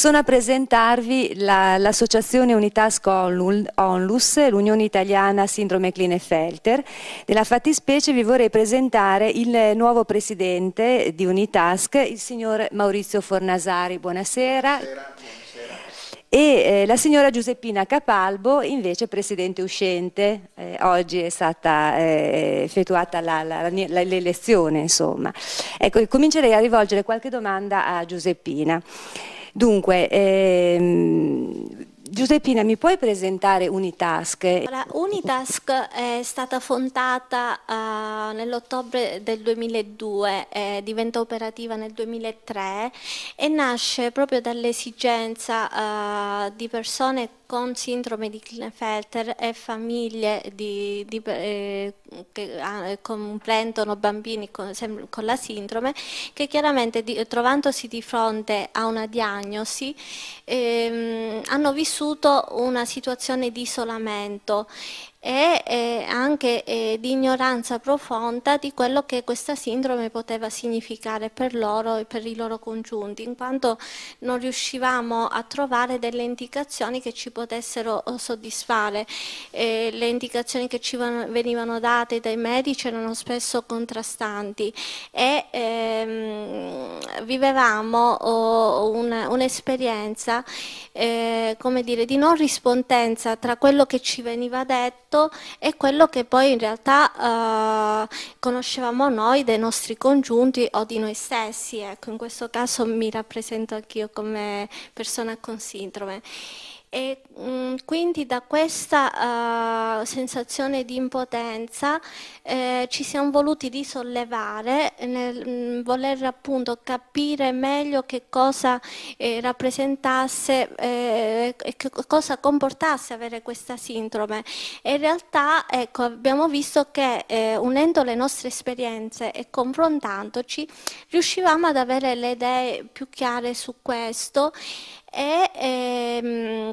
Sono a presentarvi la, l'associazione Unitas Onlus, l'Unione Italiana Sindrome Klinefelter. Nella fattispecie vi vorrei presentare il nuovo presidente di Unitask, il signor Maurizio Fornasari. Buonasera. Buonasera. E eh, la signora Giuseppina Capalbo, invece presidente uscente, eh, oggi è stata eh, effettuata l'elezione. Insomma. Ecco, comincerei a rivolgere qualche domanda a Giuseppina. Dunque, ehm, Giuseppina, mi puoi presentare Unitask? Allora, Unitask è stata fondata uh, nell'ottobre del 2002, eh, diventa operativa nel 2003 e nasce proprio dall'esigenza uh, di persone con sindrome di Klinefelter e famiglie di, di, eh, che ah, comprendono bambini con, con, la sindrome che chiaramente di, trovandosi di fronte a una diagnosi eh, hanno vissuto vissuto una situazione di isolamento e eh, anche eh, di ignoranza profonda di quello che questa sindrome poteva significare per loro e per i loro congiunti, in quanto non riuscivamo a trovare delle indicazioni che ci potessero eh, soddisfare. Eh, le indicazioni che ci venivano date dai medici erano spesso contrastanti e ehm, vivevamo oh, un'esperienza un eh, come dire, di non rispondenza tra quello che ci veniva detto concetto è quello che poi in realtà eh, conoscevamo noi dei nostri congiunti o di noi stessi, ecco, in questo caso mi rappresento anch'io come persona con sindrome. E mh, mm, quindi da questa uh, sensazione di impotenza eh, ci siamo voluti risollevare nel mh, mm, voler appunto capire meglio che cosa eh, rappresentasse eh, e che cosa comportasse avere questa sindrome. E in realtà ecco, abbiamo visto che eh, unendo le nostre esperienze e confrontandoci riuscivamo ad avere le idee più chiare su questo e, ehm,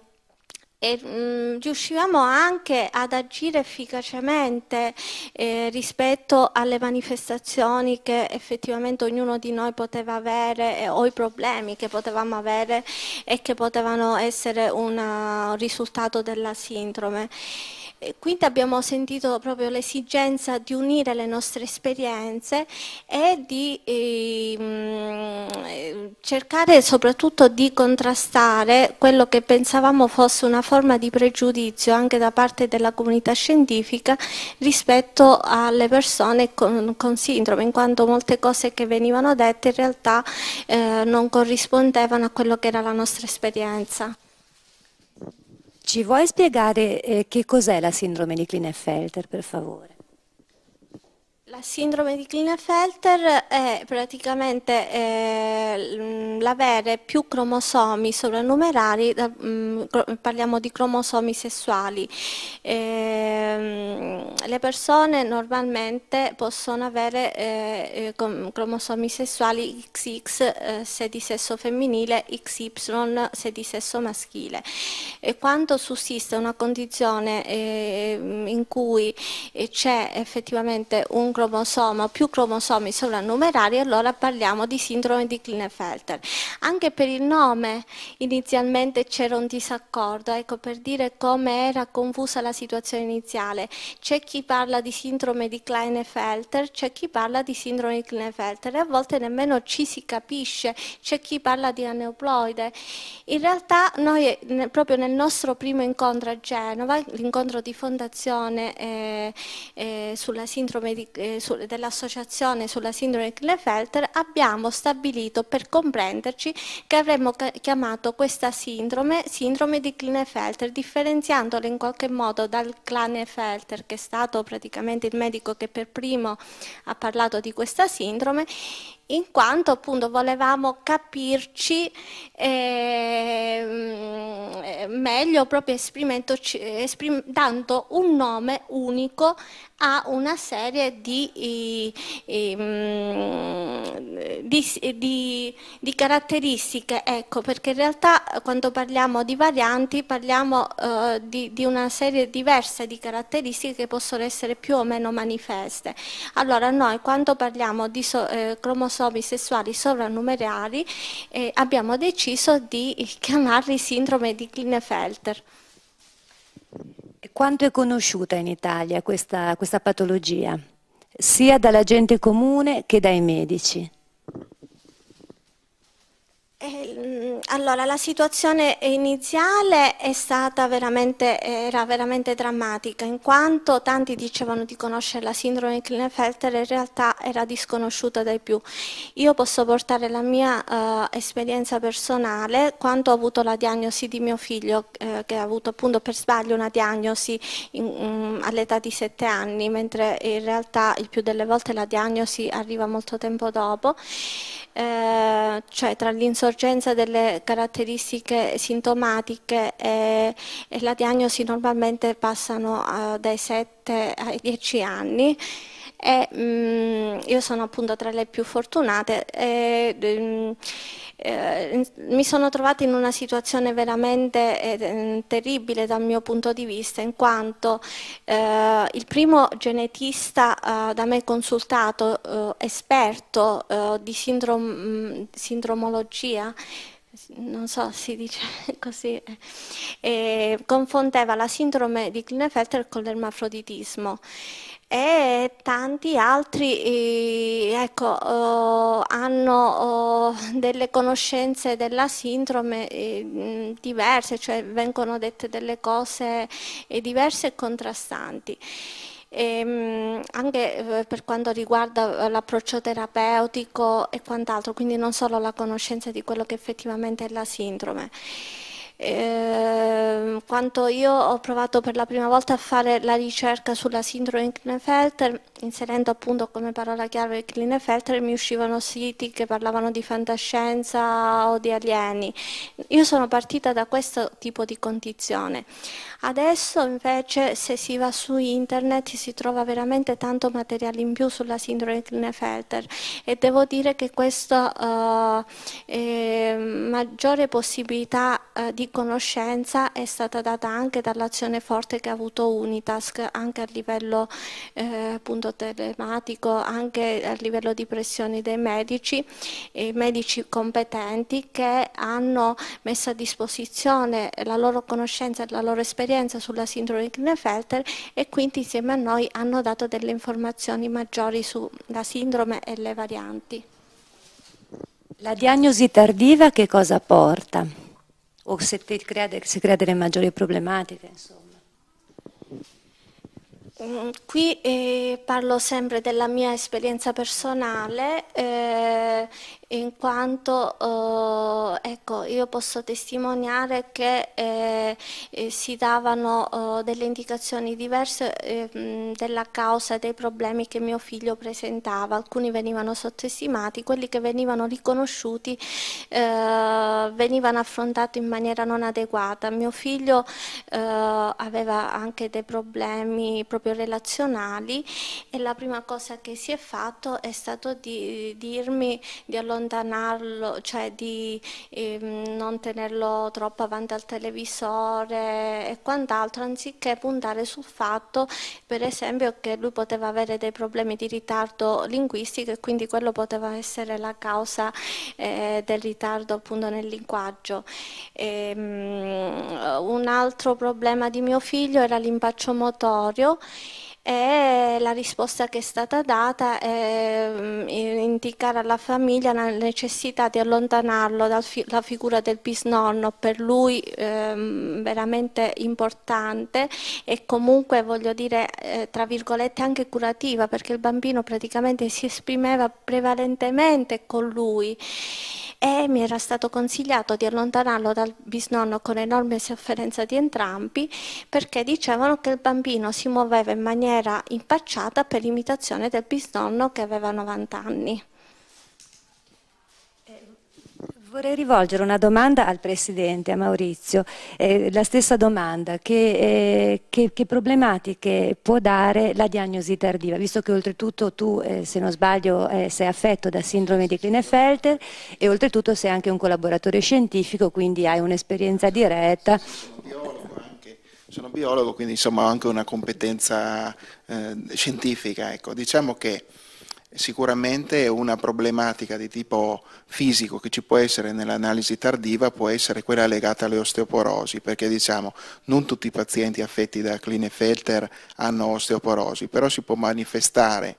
e, e mm, mh, riuscivamo anche ad agire efficacemente eh, rispetto alle manifestazioni che effettivamente ognuno di noi poteva avere eh, o i problemi che potevamo avere e che potevano essere un risultato della sindrome quindi abbiamo sentito proprio l'esigenza di unire le nostre esperienze e di ehm, eh, cercare soprattutto di contrastare quello che pensavamo fosse una forma di pregiudizio anche da parte della comunità scientifica rispetto alle persone con, con sindrome, in quanto molte cose che venivano dette in realtà eh, non corrispondevano a quello che era la nostra esperienza. Ci vuoi spiegare eh, che cos'è la sindrome di Klinefelter, per favore? La sindrome di Klinefelter è praticamente eh, l'avere più cromosomi sovrannumerari, da, mh, mm, parliamo di cromosomi sessuali. Eh, le persone normalmente possono avere eh, eh cromosomi sessuali XX eh, se di sesso femminile, XY se di sesso maschile. E quando sussiste una condizione ehm, in cui eh, c'è effettivamente un cromosoma più cromosomi sovrannumerari, allora parliamo di sindrome di Klinefelter. Anche per il nome inizialmente c'era un disaccordo, ecco per dire come era confusa la situazione iniziale. C'è chi parla di sindrome di Klinefelter, c'è chi parla di sindrome di Klinefelter e a volte nemmeno ci si capisce, c'è chi parla di aneuploide. In realtà noi proprio nel nostro primo incontro a Genova, l'incontro di fondazione eh, eh, sulla sindrome di, eh, dell'associazione sulla sindrome di Klinefelter abbiamo stabilito per comprenderci che avremmo chiamato questa sindrome sindrome di Klinefelter differenziandola in qualche modo dal Klinefelter che è stato praticamente il medico che per primo ha parlato di questa sindrome in quanto appunto volevamo capirci eh, meglio proprio esprim dando un nome unico a una serie di, mm, di, di, di caratteristiche, ecco, perché in realtà quando parliamo di varianti parliamo eh, di, una serie diversa di caratteristiche che possono essere più o meno manifeste. Allora noi quando parliamo di so, eh, cromosoma cromosomi sessuali sovrannumerari eh, abbiamo deciso di chiamarli sindrome di Klinefelter. Quanto è conosciuta in Italia questa, questa patologia, sia dalla gente comune che dai medici? Eh, mm, allora, la situazione iniziale è stata veramente, era veramente drammatica, in quanto tanti dicevano di conoscere la sindrome di Klinefelter, in realtà era disconosciuta dai più. Io posso portare la mia eh, esperienza personale, quando ho avuto la diagnosi di mio figlio, eh, che ha avuto appunto per sbaglio una diagnosi mm, all'età di 7 anni, mentre in realtà il più delle volte la diagnosi arriva molto tempo dopo, eh, cioè tra l'insolazione sorgenza delle caratteristiche sintomatiche e, e la diagnosi normalmente passano eh, dai 7 ai 10 anni e mh, mm, io sono appunto tra le più fortunate e, mh, mm, eh, mi sono trovata in una situazione veramente eh, mm, terribile dal mio punto di vista in quanto eh, il primo genetista eh, da me consultato esperto di sindrom sindromologia non so, si dice così, confondeva la sindrome di Klinefelter con l'ermafroditismo e tanti altri ecco, hanno delle conoscenze della sindrome diverse, cioè vengono dette delle cose diverse e contrastanti. E, anche eh, per quanto riguarda eh, l'approccio terapeutico e quant'altro, quindi non solo la conoscenza di quello che effettivamente è la sindrome. Ehm, quando io ho provato per la prima volta a fare la ricerca sulla sindrome Klinefelter, inserendo appunto come parola chiave Klinefelter, mi uscivano siti che parlavano di fantascienza o di alieni. Io sono partita da questo tipo di condizione. Adesso invece se si va su internet si trova veramente tanto materiale in più sulla sindrome Klinefelter e devo dire che questa eh, maggiore possibilità eh, di conoscenza è stata data anche dall'azione forte che ha avuto Unitask, anche a livello eh, telematico, anche a livello di pressioni dei medici, e medici competenti che hanno messo a disposizione la loro conoscenza e la loro esperienza sulla sindrome di Klinefelter e quindi insieme a noi hanno dato delle informazioni maggiori sulla sindrome e le varianti. La diagnosi tardiva che cosa porta? o se crea, si crea delle maggiori problematiche. Insomma. Mm, qui eh, parlo sempre della mia esperienza personale. Eh, in quanto eh, ecco, io posso testimoniare che eh, eh si davano eh, delle indicazioni diverse mh, ehm, della causa dei problemi che mio figlio presentava, alcuni venivano sottostimati, quelli che venivano riconosciuti eh, venivano affrontati in maniera non adeguata. Mio figlio aveva anche dei problemi proprio relazionali e la prima cosa che si è fatto è stato di dirmi di allontanare allontanarlo, cioè di ehm, non tenerlo troppo avanti al televisore e quant'altro, anziché puntare sul fatto, per esempio, che lui poteva avere dei problemi di ritardo linguistico e quindi quello poteva essere la causa eh, del ritardo appunto nel linguaggio. E, um, un altro problema di mio figlio era l'impaccio motorio e la risposta che è stata data è mm, indicare alla famiglia la necessità di allontanarlo dalla fi figura del bisnonno, per lui ehm, veramente importante e comunque voglio dire eh, tra virgolette anche curativa perché il bambino praticamente si esprimeva prevalentemente con lui e mi era stato consigliato di allontanarlo dal bisnonno con enorme sofferenza di entrambi perché dicevano che il bambino si muoveva in maniera era impacciata per imitazione del bisnonno che aveva 90 anni. Eh, vorrei rivolgere una domanda al Presidente, a Maurizio, eh, la stessa domanda, che, eh, che, che, problematiche può dare la diagnosi tardiva, visto che oltretutto tu, eh, se non sbaglio, eh, sei affetto da sindrome di Klinefelter e oltretutto sei anche un collaboratore scientifico, quindi hai un'esperienza diretta. Sono biologo, sono biologo, quindi insomma ho anche una competenza eh, scientifica. Ecco. Diciamo che sicuramente una problematica di tipo fisico che ci può essere nell'analisi tardiva può essere quella legata alle osteoporosi, perché diciamo non tutti i pazienti affetti da Klinefelter hanno osteoporosi, però si può manifestare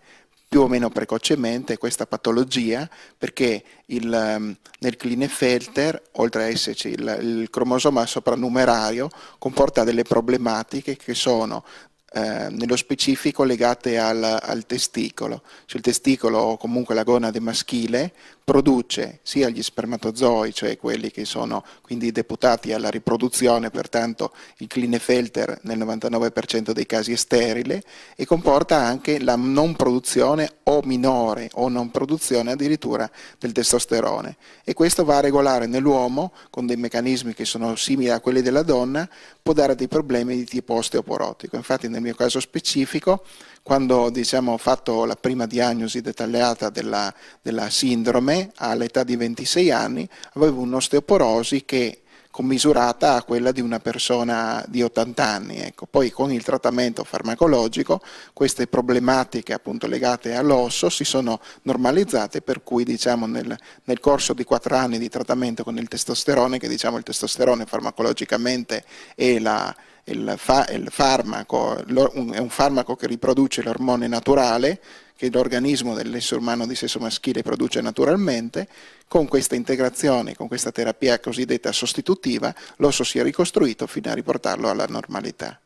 più o meno precocemente questa patologia perché il, ehm, nel Klinefelter, oltre a esserci il, il cromosoma soprannumerario, comporta delle problematiche che sono eh, nello specifico legate al, al, testicolo. Cioè il testicolo o comunque la gonade maschile produce sia gli spermatozoi, cioè quelli che sono quindi deputati alla riproduzione, pertanto il Klinefelter nel 99% dei casi è sterile, e comporta anche la non produzione o minore o non produzione addirittura del testosterone. E questo va a regolare nell'uomo con dei meccanismi che sono simili a quelli della donna, può dare dei problemi di tipo osteoporotico. Infatti nel mio caso specifico, quando diciamo, ho fatto la prima diagnosi dettagliata della, della sindrome all'età di 26 anni, avevo un'osteoporosi che commisurata a quella di una persona di 80 anni. Ecco. Poi con il trattamento farmacologico queste problematiche appunto, legate all'osso si sono normalizzate per cui diciamo, nel, nel, corso di 4 anni di trattamento con il testosterone, che diciamo, il testosterone farmacologicamente è la, il, fa, il farmaco, è un farmaco che riproduce l'ormone naturale, che l'organismo dell'essere umano di sesso maschile produce naturalmente, con questa integrazione, con questa terapia cosiddetta sostitutiva, l'osso si è ricostruito fino a riportarlo alla normalità.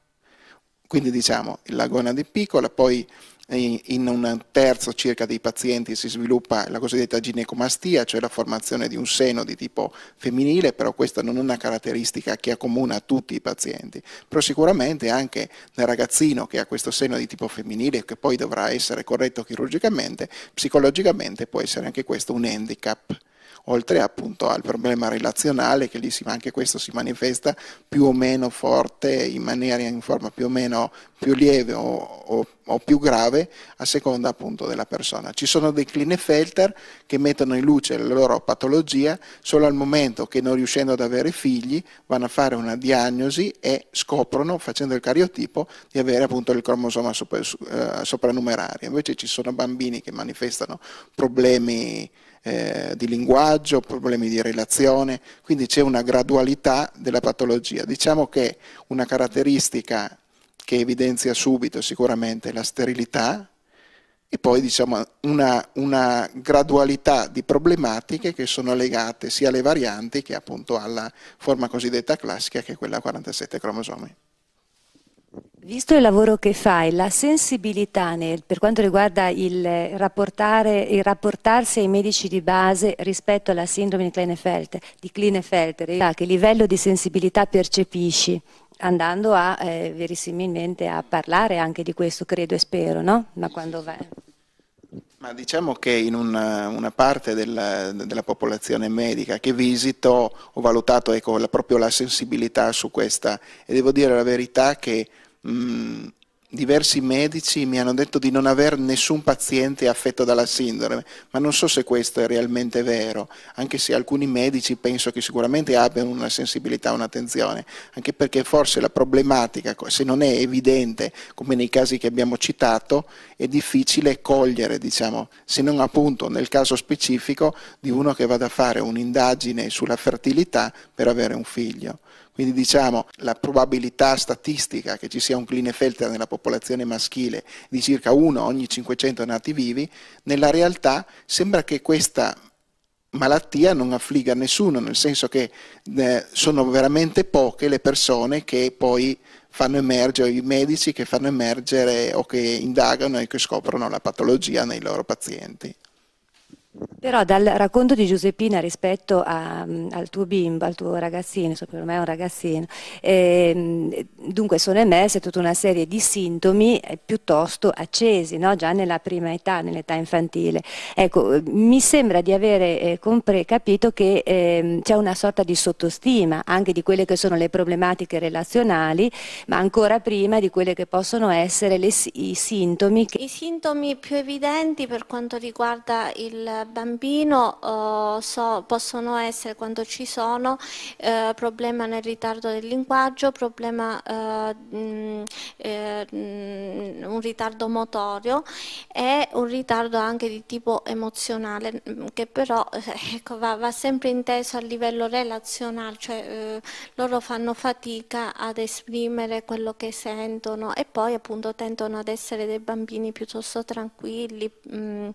Quindi diciamo la gonade è piccola, poi eh, in un terzo circa dei pazienti si sviluppa la cosiddetta ginecomastia, cioè la formazione di un seno di tipo femminile, però questa non è una caratteristica che accomuna tutti i pazienti, però sicuramente anche nel ragazzino che ha questo seno di tipo femminile che poi dovrà essere corretto chirurgicamente, psicologicamente può essere anche questo un handicap oltre appunto al problema relazionale che lì si, anche questo si manifesta più o meno forte, in maniera in forma più o meno più lieve o, o, o più grave a seconda appunto della persona. Ci sono dei Klinefelter che mettono in luce la loro patologia solo al momento che non riuscendo ad avere figli vanno a fare una diagnosi e scoprono facendo il cariotipo di avere appunto il cromosoma sopra, eh, sopranumerario. Invece ci sono bambini che manifestano problemi eh, di linguaggio, problemi di relazione, quindi c'è una gradualità della patologia. Diciamo che una caratteristica che evidenzia subito sicuramente la sterilità e poi diciamo, una, una gradualità di problematiche che sono legate sia alle varianti che appunto alla forma cosiddetta classica che è quella a 47 cromosomi. Visto il lavoro che fai, la sensibilità nel, per quanto riguarda il, eh, il, rapportarsi ai medici di base rispetto alla sindrome di Klinefelter, di Klinefelter che livello di sensibilità percepisci andando a, eh, verissimilmente a parlare anche di questo, credo e spero, no? Ma quando vai? Ma diciamo che in una, eh, una parte della, della, popolazione medica che visito ho valutato ecco, la, proprio la sensibilità su questa e devo dire la verità che mh, mm, diversi medici mi hanno detto di non avere nessun paziente affetto dalla sindrome, ma non so se questo è realmente vero, anche se alcuni medici penso che sicuramente abbiano una sensibilità, un'attenzione, anche perché forse la problematica, se non è evidente, come nei casi che abbiamo citato, è difficile cogliere, diciamo, se non appunto nel caso specifico di uno che vada a fare un'indagine sulla fertilità per avere un figlio. Quindi diciamo la probabilità statistica che ci sia un Klinefelter nella popolazione maschile di circa 1 ogni 500 nati vivi, nella realtà sembra che questa malattia non affligga nessuno, nel senso che eh, sono veramente poche le persone che poi fanno emergere, i medici che fanno emergere o che indagano e che scoprono la patologia nei loro pazienti. Però dal racconto di Giuseppina rispetto a, mm, al tuo bimbo, al tuo ragazzino, so, per me è un ragazzino, eh, dunque sono emerse tutta una serie di sintomi eh, piuttosto accesi, no? già nella prima età, nell'età infantile. Ecco, mi sembra di avere eh, compre, capito che eh, c'è una sorta di sottostima anche di quelle che sono le problematiche relazionali, ma ancora prima di quelle che possono essere le, i sintomi. Che... I sintomi più evidenti per quanto riguarda il bambino eh, so, possono essere, quando ci sono, eh, problema nel ritardo del linguaggio, problema, eh, eh, mh, un ritardo motorio e un ritardo anche di tipo emozionale, che però ecco, va, va, sempre inteso a livello relazionale, cioè eh, loro fanno fatica ad esprimere quello che sentono e poi appunto tendono ad essere dei bambini piuttosto tranquilli, mh,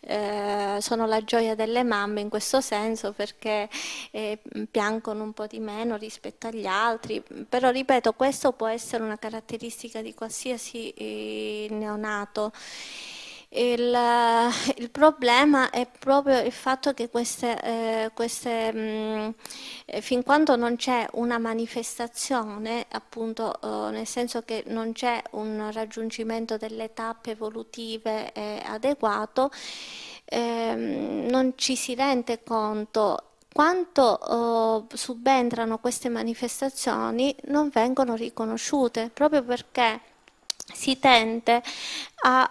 eh, sono la gioia delle mamme in questo senso perché eh, piangono un po' di meno rispetto agli altri, però ripeto questo può essere una caratteristica di qualsiasi eh, neonato. Il, il, problema è proprio il fatto che queste, eh, queste mh, mm, eh, fin quando non c'è una manifestazione, appunto, eh, nel senso che non c'è un raggiungimento delle tappe evolutive eh, adeguato, ehm, non ci si rende conto quanto eh, subentrano queste manifestazioni non vengono riconosciute, proprio perché si tende a,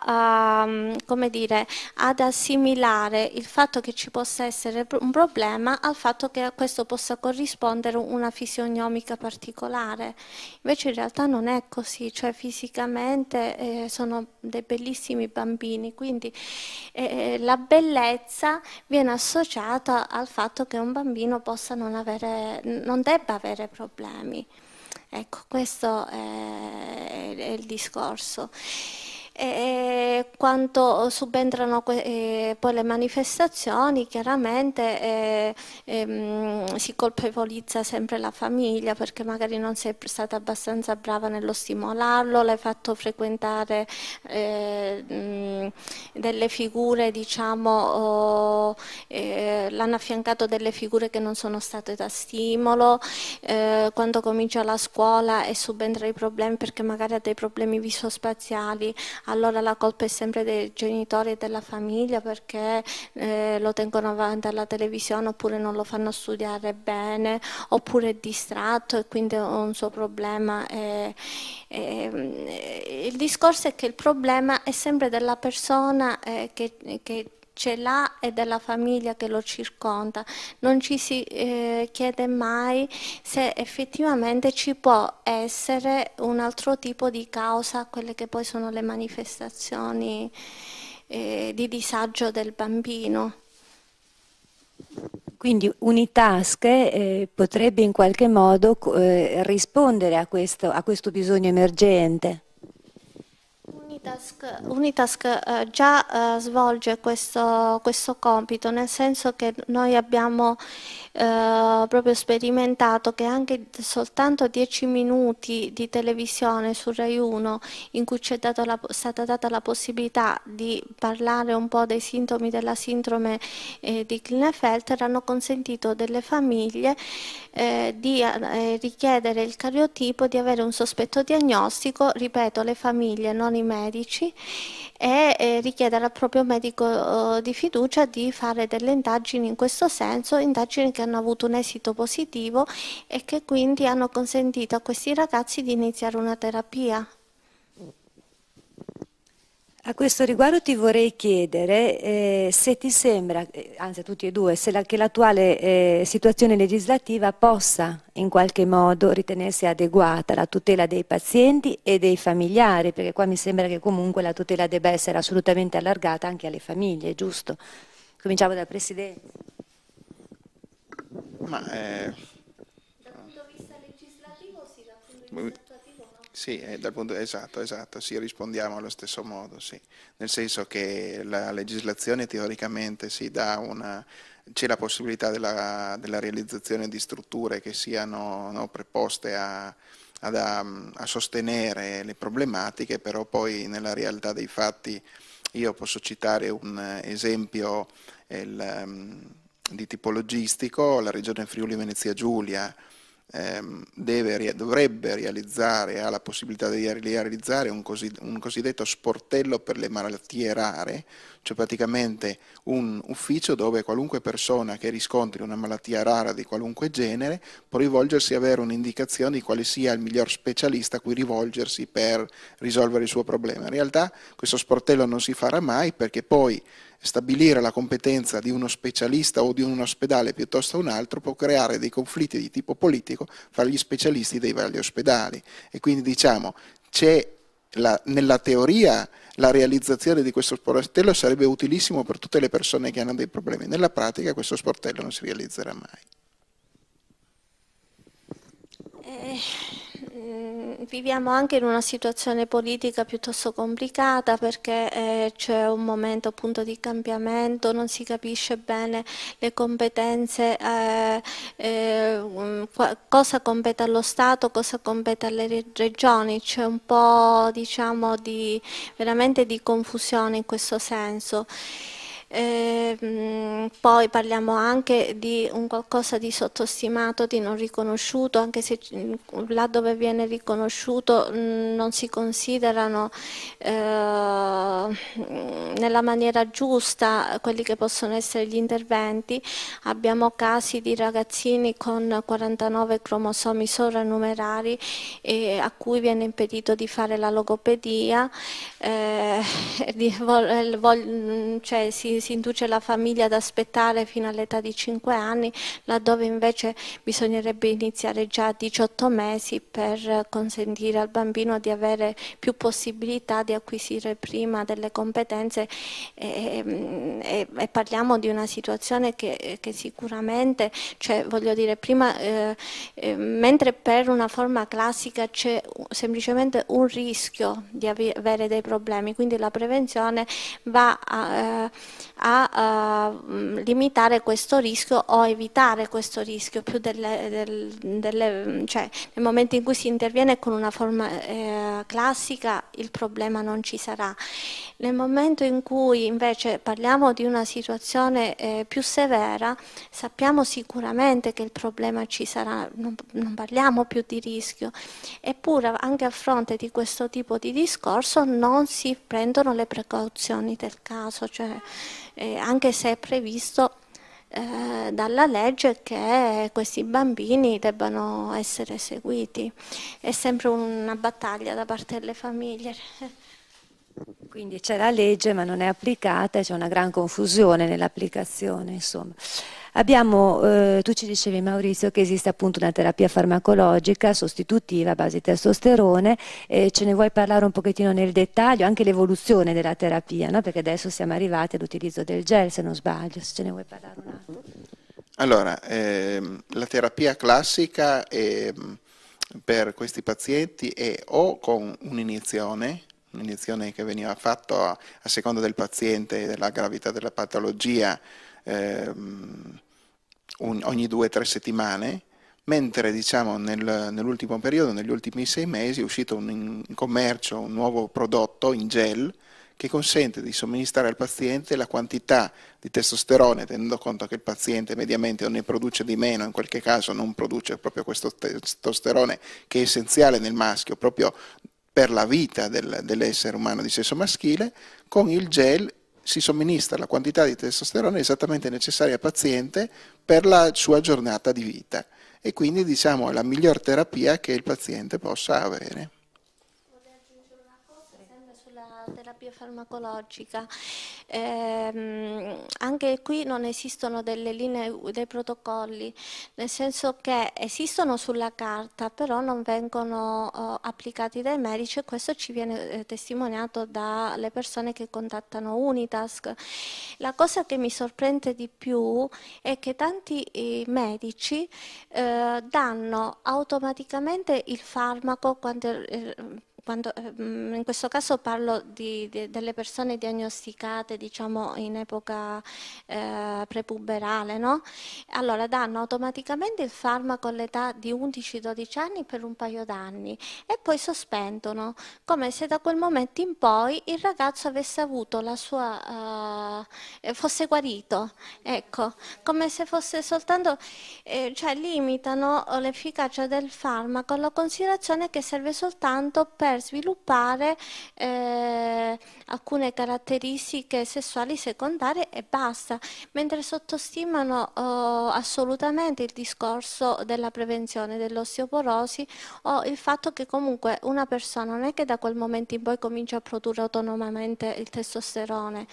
a, mm, dire, ad assimilare il fatto che ci possa essere un problema al fatto che a questo possa corrispondere una fisionomica particolare. Invece in realtà non è così, cioè fisicamente eh, sono dei bellissimi bambini, quindi eh, la bellezza viene associata al fatto che un bambino non, avere, non debba avere problemi. Ecco, questo è, il discorso. E quando subentrano poi le manifestazioni, chiaramente mm, si colpevolizza sempre la famiglia perché magari non sei stata abbastanza brava nello stimolarlo, l'hai fatto frequentare eh, mm, delle figure, diciamo, eh, l'hanno affiancato delle figure che non sono state da stimolo, eh, quando comincia la scuola e subentra i problemi perché magari ha dei problemi visospaziali, allora la colpa è sempre dei genitori e della famiglia perché eh, lo tengono avanti alla televisione oppure non lo fanno studiare bene oppure è distratto e quindi ha un suo problema. È, è, mm, il discorso è che il problema è sempre della persona eh, che, che ce l'ha e della famiglia che lo circonda. Non ci si eh, chiede mai se effettivamente ci può essere un altro tipo di causa quelle che poi sono le manifestazioni eh, di disagio del bambino. Quindi Unitask eh, potrebbe in qualche modo eh, rispondere a questo, a questo bisogno emergente. Unitask, Unitask eh, già eh, svolge questo, questo compito, nel senso che noi abbiamo eh, proprio sperimentato che anche soltanto 10 minuti di televisione su Rai 1 in cui ci è stata data la possibilità di parlare un po' dei sintomi della sindrome eh, di Klinefelter hanno consentito delle famiglie eh, di eh, richiedere il cariotipo, di avere un sospetto diagnostico, ripeto le famiglie, non i medici, e eh, richiedere al proprio medico oh, di fiducia di fare delle indagini in questo senso, indagini che che hanno avuto un esito positivo e che quindi hanno consentito a questi ragazzi di iniziare una terapia. A questo riguardo ti vorrei chiedere eh, se ti sembra, eh, anzi a tutti e due, la, che l'attuale eh, situazione legislativa possa in qualche modo ritenersi adeguata alla tutela dei pazienti e dei familiari, perché qua mi sembra che comunque la tutela debba essere assolutamente allargata anche alle famiglie, giusto? Cominciamo dal Presidente. Ma, eh, dal punto di eh, vista legislativo sì, dal punto di vista attuativo mm. no? Sì, eh, punto, esatto, esatto, sì, rispondiamo allo stesso modo, sì. Nel senso che la legislazione teoricamente sì, una, c'è la possibilità della, della, realizzazione di strutture che siano no, preposte a, ad, a, um, a sostenere le problematiche, però poi nella realtà dei fatti io posso citare un eh, esempio, il, um, di tipo logistico, la regione Friuli Venezia Giulia ehm, deve, dovrebbe realizzare, ha la possibilità di realizzare un, così, un, cosiddetto sportello per le malattie rare, cioè praticamente un ufficio dove qualunque persona che riscontri una malattia rara di qualunque genere può rivolgersi e avere un'indicazione di quale sia il miglior specialista a cui rivolgersi per risolvere il suo problema. In realtà questo sportello non si farà mai perché poi stabilire la competenza di uno specialista o di un ospedale piuttosto che un altro può creare dei conflitti di tipo politico fra gli specialisti dei vari ospedali. E quindi diciamo, c'è la, nella teoria la realizzazione di questo sportello sarebbe utilissimo per tutte le persone che hanno dei problemi. Nella pratica questo sportello non si realizzerà mai. Eh viviamo anche in una situazione politica piuttosto complicata perché eh, c'è un momento appunto di cambiamento, non si capisce bene le competenze, eh, eh, cosa compete allo Stato, cosa compete alle regioni, c'è un po' diciamo di, veramente di confusione in questo senso. E, ehm, poi parliamo anche di un qualcosa di sottostimato, di non riconosciuto, anche se mm, là dove viene riconosciuto mm, non si considerano eh, nella maniera giusta quelli che possono essere gli interventi. Abbiamo casi di ragazzini con 49 cromosomi sovranumerari eh, a cui viene impedito di fare la logopedia, eh, di, vol, eh, vol, mm, cioè si si induce la famiglia ad aspettare fino all'età di 5 anni, laddove invece bisognerebbe iniziare già a 18 mesi per consentire al bambino di avere più possibilità di acquisire prima delle competenze e, e, e parliamo di una situazione che, che sicuramente, cioè, voglio dire, prima, eh, eh mentre per una forma classica c'è semplicemente un rischio di avere dei problemi, quindi la prevenzione va a... Eh, a uh, limitare questo rischio o evitare questo rischio più delle, del, delle, mm, cioè, nel momento in cui si interviene con una forma eh, classica il problema non ci sarà nel momento in cui invece parliamo di una situazione eh, più severa sappiamo sicuramente che il problema ci sarà non, non parliamo più di rischio eppure anche a fronte di questo tipo di discorso non si prendono le precauzioni del caso cioè, eh, anche se è previsto eh, dalla legge che questi bambini debbano essere seguiti. È sempre una battaglia da parte delle famiglie. Quindi c'è la legge ma non è applicata e c'è una gran confusione nell'applicazione, insomma. Abbiamo, eh, tu ci dicevi Maurizio che esiste appunto una terapia farmacologica sostitutiva a base di testosterone, eh, ce ne vuoi parlare un pochettino nel dettaglio, anche l'evoluzione della terapia, no? perché adesso siamo arrivati all'utilizzo del gel se non sbaglio, se ce ne vuoi parlare un attimo. Allora, ehm, la terapia classica è, ehm, per questi pazienti è o con un'iniezione, un'iniezione che veniva fatta a, a seconda del paziente e della gravità della patologia, ehm, ogni due o tre settimane, mentre diciamo nel, nell'ultimo periodo, negli ultimi sei mesi, è uscito un, in commercio un nuovo prodotto in gel che consente di somministrare al paziente la quantità di testosterone, tenendo conto che il paziente mediamente o ne produce di meno, in qualche caso non produce proprio questo testosterone che è essenziale nel maschio, proprio per la vita del, dell'essere umano di sesso maschile, con il gel si somministra la quantità di testosterone esattamente necessaria al paziente per la sua giornata di vita e quindi diciamo è la miglior terapia che il paziente possa avere. terapia farmacologica. Eh, anche qui non esistono delle linee, dei protocolli, nel senso che esistono sulla carta, però non vengono eh, applicati dai medici e questo ci viene eh, testimoniato dalle persone che contattano Unitask. La cosa che mi sorprende di più è che tanti medici eh, danno automaticamente il farmaco quando eh, quando, ehm, in questo caso parlo di, di, delle persone diagnosticate diciamo, in epoca eh, prepuberale, no? allora danno automaticamente il farmaco all'età di 11-12 anni per un paio d'anni e poi sospendono, come se da quel momento in poi il ragazzo avesse avuto la sua... Eh, fosse guarito, ecco, come se fosse soltanto... Eh, cioè limitano eh, l'efficacia del farmaco alla considerazione che serve soltanto per per sviluppare eh, alcune caratteristiche sessuali secondarie e basta, mentre sottostimano eh, assolutamente il discorso della prevenzione dell'osteoporosi o il fatto che comunque una persona non è che da quel momento in poi comincia a produrre autonomamente il testosterone,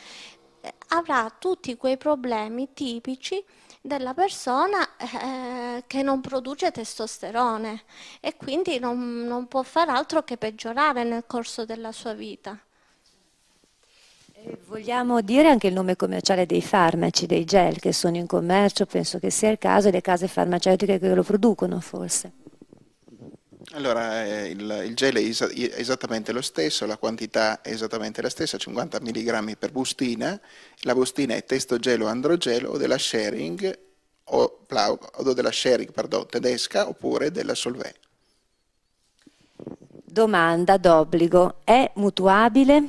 eh, avrà tutti quei problemi tipici della persona eh, che non produce testosterone e quindi non, non può far altro che peggiorare nel corso della sua vita. Vogliamo dire anche il nome commerciale dei farmaci, dei gel che sono in commercio, penso che sia il caso, e le case farmaceutiche che lo producono forse. Allora, eh, il, il, gel è, is- è esattamente lo stesso, la quantità è esattamente la stessa, 50 mg per bustina. La bustina è testo o androgel o della sharing, o, plau, o della sharing pardon, tedesca oppure della Solvay. Domanda d'obbligo. È mutuabile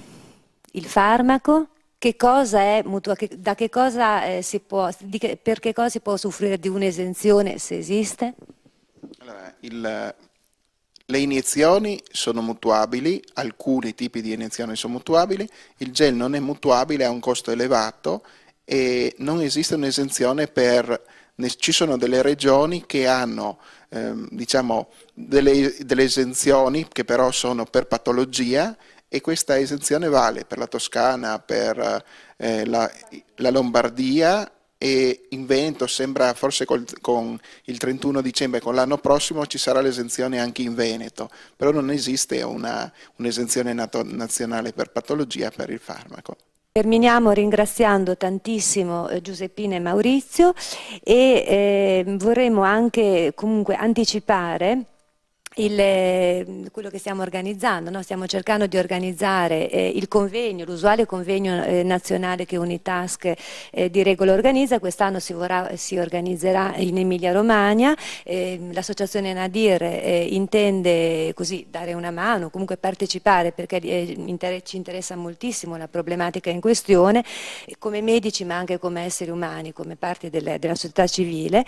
il farmaco? Che cosa è mutua, che, da che cosa eh, si può, che, per che cosa si può soffrire di un'esenzione se esiste? Allora, il, le iniezioni sono mutuabili, alcuni tipi di iniezioni sono mutuabili, il gel non è mutuabile, ha un costo elevato e non esiste un'esenzione per... Ci sono delle regioni che hanno ehm, diciamo, delle, delle esenzioni che però sono per patologia e questa esenzione vale per la Toscana, per eh, la, la Lombardia e in Veneto sembra forse col, con il 31 dicembre, con l'anno prossimo ci sarà l'esenzione anche in Veneto, però non esiste una, un'esenzione nato, nazionale per patologia per il farmaco. Terminiamo ringraziando tantissimo eh, Giuseppina e Maurizio e eh, vorremmo anche comunque anticipare il, eh, quello che stiamo organizzando, no? stiamo cercando di organizzare eh, il convegno, l'usuale convegno eh, nazionale che Unitask eh, di regola organizza, quest'anno si, si, organizzerà in Emilia Romagna, ehm, l'associazione Nadir eh, intende così dare una mano, comunque partecipare perché eh, inter ci interessa moltissimo la problematica in questione, come medici ma anche come esseri umani, come parte del, della società civile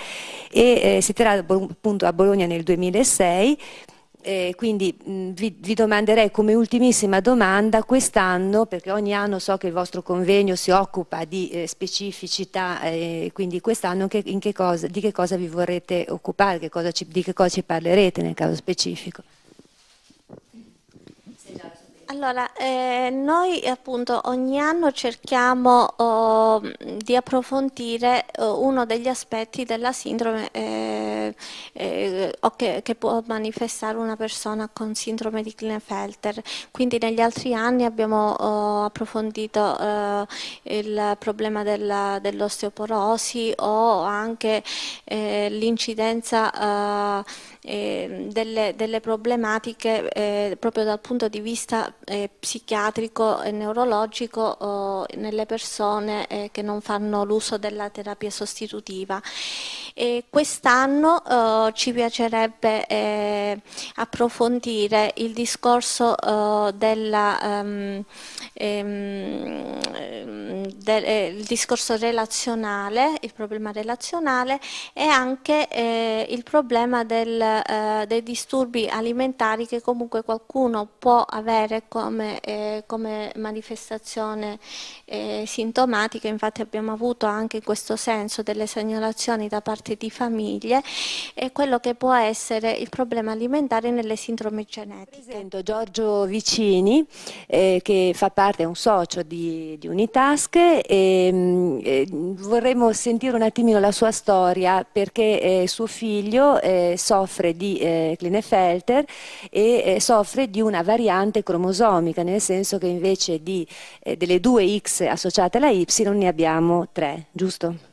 e si terrà appunto a Bologna nel 2006 eh, quindi mh, vi, vi, domanderei come ultimissima domanda quest'anno, perché ogni anno so che il vostro convegno si occupa di eh, specificità, eh, quindi quest'anno di che cosa vi vorrete occupare, che ci, di che cosa ci parlerete nel caso specifico? Allora, eh, noi appunto ogni anno cerchiamo oh, di approfondire oh, uno degli aspetti della sindrome eh, eh, che, che, può manifestare una persona con sindrome di Klinefelter. Quindi negli altri anni abbiamo oh, approfondito eh, il problema dell'osteoporosi o anche eh, l'incidenza delle, delle, problematiche proprio dal punto di vista eh, psichiatrico e neurologico eh, nelle persone eh, che non fanno l'uso della terapia sostitutiva. Quest'anno eh, ci piacerebbe eh, approfondire il discorso eh, della, ehm, ehm, ehm de il discorso relazionale, il problema relazionale e anche il problema del, dei disturbi alimentari che comunque qualcuno può avere come, eh, come manifestazione eh, sintomatica, infatti abbiamo avuto anche in questo senso delle segnalazioni da parte di famiglie e quello che può essere il problema alimentare nelle sindrome genetiche. Presento Giorgio Vicini eh, che fa parte, è un socio di, di Unitask e mm, vorremmo sentire un attimino la sua storia perché eh, suo figlio eh, soffre di eh, Klinefelter e soffre di una variante cromosomica cromosomica, nel senso che invece di, eh, delle due X associate alla Y ne abbiamo tre, giusto?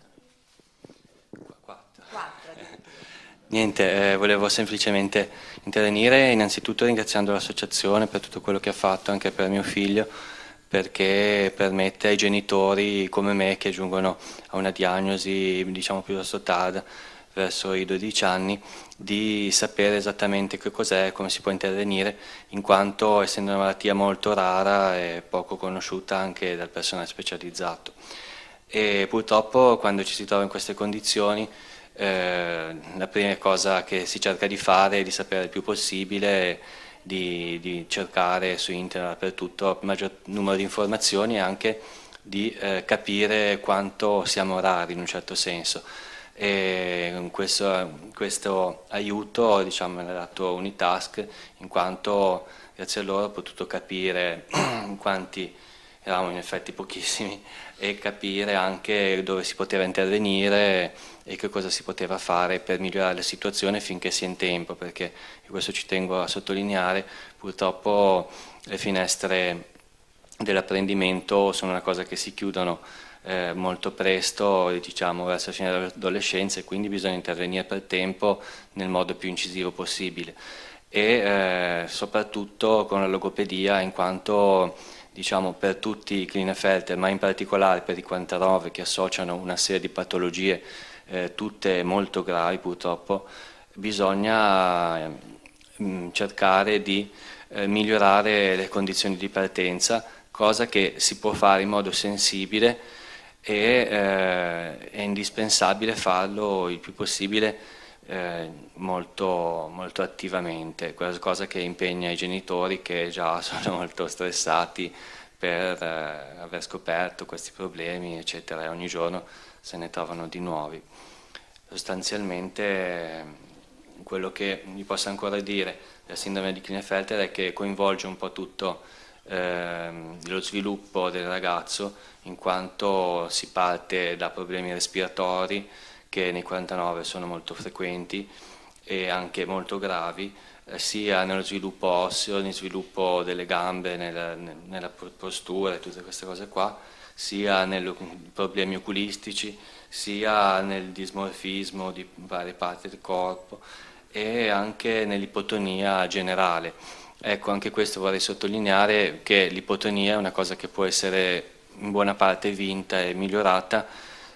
Niente, eh, volevo semplicemente intervenire innanzitutto ringraziando l'associazione per tutto quello che ha fatto, anche per mio figlio, perché permette ai genitori come me che giungono a una diagnosi diciamo piuttosto tarda verso i 12 anni, di sapere esattamente che cos'è come si può intervenire, in quanto essendo una malattia molto rara e poco conosciuta anche dal personale specializzato. E purtroppo quando ci si trova in queste condizioni eh, la prima cosa che si cerca di fare è di sapere il più possibile, di, di cercare su internet dappertutto il maggior numero di informazioni e anche di eh, capire quanto siamo rari in un certo senso e questo, questo aiuto diciamo, mi ha dato Unitask in quanto grazie a loro ho potuto capire quanti eravamo in effetti pochissimi e capire anche dove si poteva intervenire e che cosa si poteva fare per migliorare la situazione finché si è in tempo perché questo ci tengo a sottolineare purtroppo le finestre dell'apprendimento sono una cosa che si chiudono eh, molto presto, diciamo, verso la fine dell'adolescenza e quindi bisogna intervenire per tempo nel modo più incisivo possibile e eh, soprattutto con la logopedia in quanto diciamo, per tutti i Klinefelter, ma in particolare per i 49 che associano una serie di patologie, eh, tutte molto gravi purtroppo, bisogna eh, cercare di eh, migliorare le condizioni di partenza, cosa che si può fare in modo sensibile e eh, è indispensabile farlo il più possibile eh, molto, molto, attivamente, cosa che impegna i genitori che già sono molto stressati per eh, aver scoperto questi problemi, eccetera, e ogni giorno se ne trovano di nuovi. Sostanzialmente quello che vi posso ancora dire della sindrome di Klinefelter è che coinvolge un po' tutto dello ehm, sviluppo del ragazzo in quanto si parte da problemi respiratori che nei 49 sono molto frequenti e anche molto gravi eh, sia nello sviluppo osseo, nello sviluppo delle gambe, nella, nella postura e tutte queste cose qua, sia nei problemi oculistici, sia nel dismorfismo di varie parti del corpo e anche nell'ipotonia generale. Ecco, anche questo vorrei sottolineare che l'ipotonia è una cosa che può essere in buona parte vinta e migliorata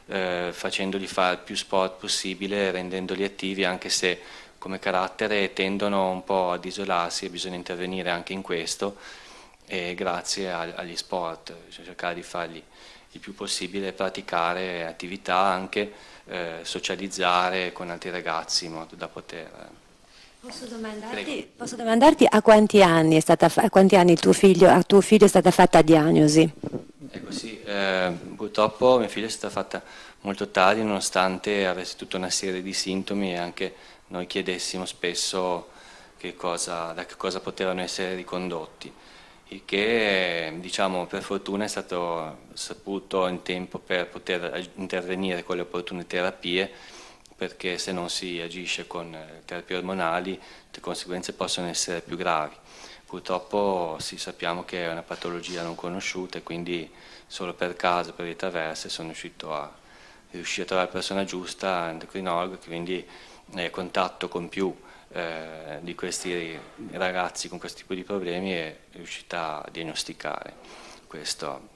eh, facendogli fare più sport possibile, rendendoli attivi anche se come carattere tendono un po' ad isolarsi e bisogna intervenire anche in questo e grazie agli sport, bisogna cioè cercare di fargli il più possibile praticare attività anche eh, socializzare con altri ragazzi in modo da poter Posso domandarti, posso domandarti a, quanti stata, a quanti anni, tuo figlio, a tuo figlio è stata fatta diagnosi? Ecco sì, eh, purtroppo mio figlio è stata fatta molto tardi nonostante avesse tutta una serie di sintomi e anche noi chiedessimo spesso che cosa, da che cosa potevano essere ricondotti, il che diciamo, per fortuna è stato saputo in tempo per poter intervenire con le opportune terapie perché se non si agisce con eh, terapie ormonali le conseguenze possono essere più gravi. Purtroppo sì, sappiamo che è una patologia non conosciuta e quindi solo per caso, per via traverse, sono riuscito a, riuscire a trovare la persona giusta, l'endocrinologo, che quindi è eh, contatto con più eh, di questi ragazzi con questo tipo di problemi è riuscita a diagnosticare. Questo,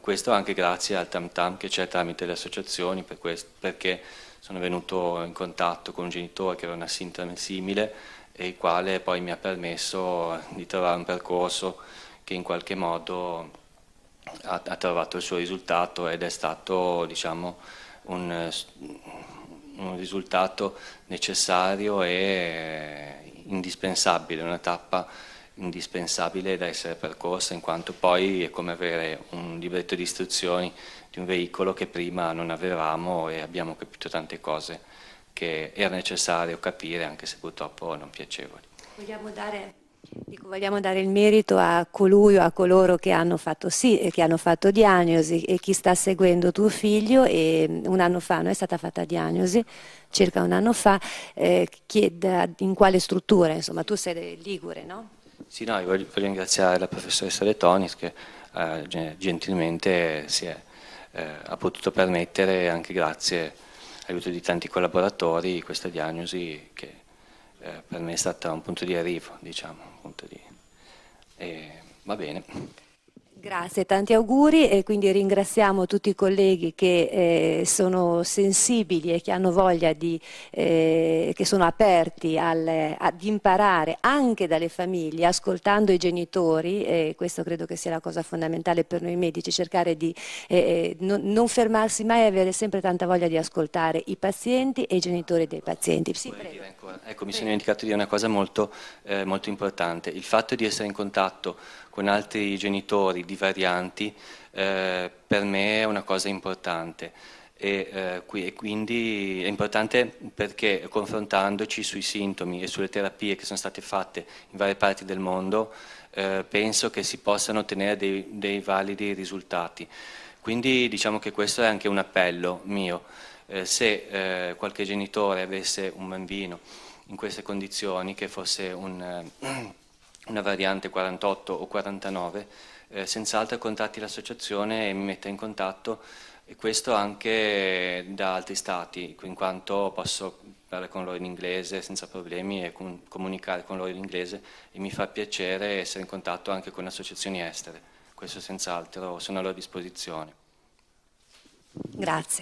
questo anche grazie al Tam Tam che c'è tramite le associazioni per questo, perché sono venuto in contatto con un genitore che aveva una sintoma simile e il quale poi mi ha permesso di trovare un percorso che in qualche modo ha, ha trovato il suo risultato ed è stato diciamo, un, un risultato necessario e indispensabile, una tappa indispensabile da essere percorsa in quanto poi è come avere un libretto di istruzioni di un veicolo che prima non avevamo e abbiamo capito tante cose che era necessario capire anche se purtroppo non piacevoli. Vogliamo dare Dico, vogliamo dare il merito a colui o a coloro che hanno fatto sì, e eh, che hanno fatto diagnosi e chi sta seguendo tuo figlio e mm, un anno fa, no, è stata fatta diagnosi circa un anno fa, eh, chieda in quale struttura, insomma tu sei ligure, no? Sì, no, voglio, voglio, ringraziare la professoressa De Tonis che eh, gentilmente si è, eh, ha potuto permettere, anche grazie all'aiuto di tanti collaboratori, questa diagnosi che eh, per me è stata un punto di arrivo, diciamo. Punto di... E, va bene. Grazie, tanti auguri e quindi ringraziamo tutti i colleghi che eh, sono sensibili e che hanno voglia di, eh, che sono aperti al, ad imparare anche dalle famiglie, ascoltando i genitori, e questo credo che sia la cosa fondamentale per noi medici, cercare di eh, eh non, non, fermarsi mai e avere sempre tanta voglia di ascoltare i pazienti e i genitori dei pazienti. Sì, ecco, mi sono dimenticato di dire una cosa molto, eh, molto importante, il fatto di essere in contatto con altri genitori di varianti eh, per me è una cosa importante. E, eh, quindi è importante perché confrontandoci sui sintomi e sulle terapie che sono state fatte in varie parti del mondo, eh, penso che si possano ottenere dei, dei, validi risultati. Quindi diciamo che questo è anche un appello mio. Eh, se eh, qualche genitore avesse un bambino in queste condizioni, che fosse un eh, una variante 48 o 49, eh, senz'altro contatti l'associazione e mi mette in contatto e questo anche da altri stati, in quanto posso parlare con loro in inglese senza problemi e com comunicare con loro in inglese e mi fa piacere essere in contatto anche con associazioni estere, questo senz'altro sono a loro disposizione. Grazie.